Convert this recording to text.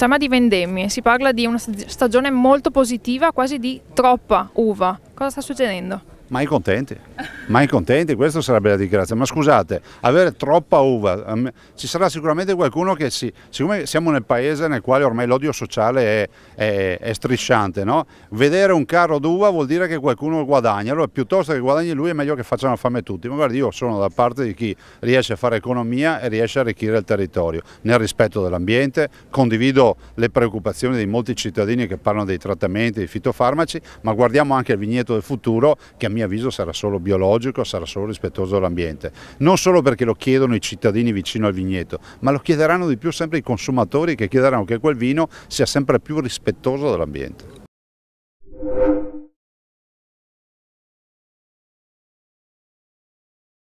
tema di vendemmie, si parla di una stagione molto positiva, quasi di troppa uva. Cosa sta succedendo? Mai contenti, mai contenti, questa sarebbe la dichiarazione. Ma scusate, avere troppa uva, ehm, ci sarà sicuramente qualcuno che si, siccome siamo nel paese nel quale ormai l'odio sociale è, è, è strisciante, no? vedere un carro d'uva vuol dire che qualcuno guadagna, allora piuttosto che guadagni lui è meglio che facciano fame tutti. Ma guardi, io sono da parte di chi riesce a fare economia e riesce a arricchire il territorio, nel rispetto dell'ambiente, condivido le preoccupazioni di molti cittadini che parlano dei trattamenti, dei fitofarmaci, ma guardiamo anche il vigneto del futuro che a mio mio avviso sarà solo biologico, sarà solo rispettoso dell'ambiente, non solo perché lo chiedono i cittadini vicino al vigneto, ma lo chiederanno di più sempre i consumatori che chiederanno che quel vino sia sempre più rispettoso dell'ambiente.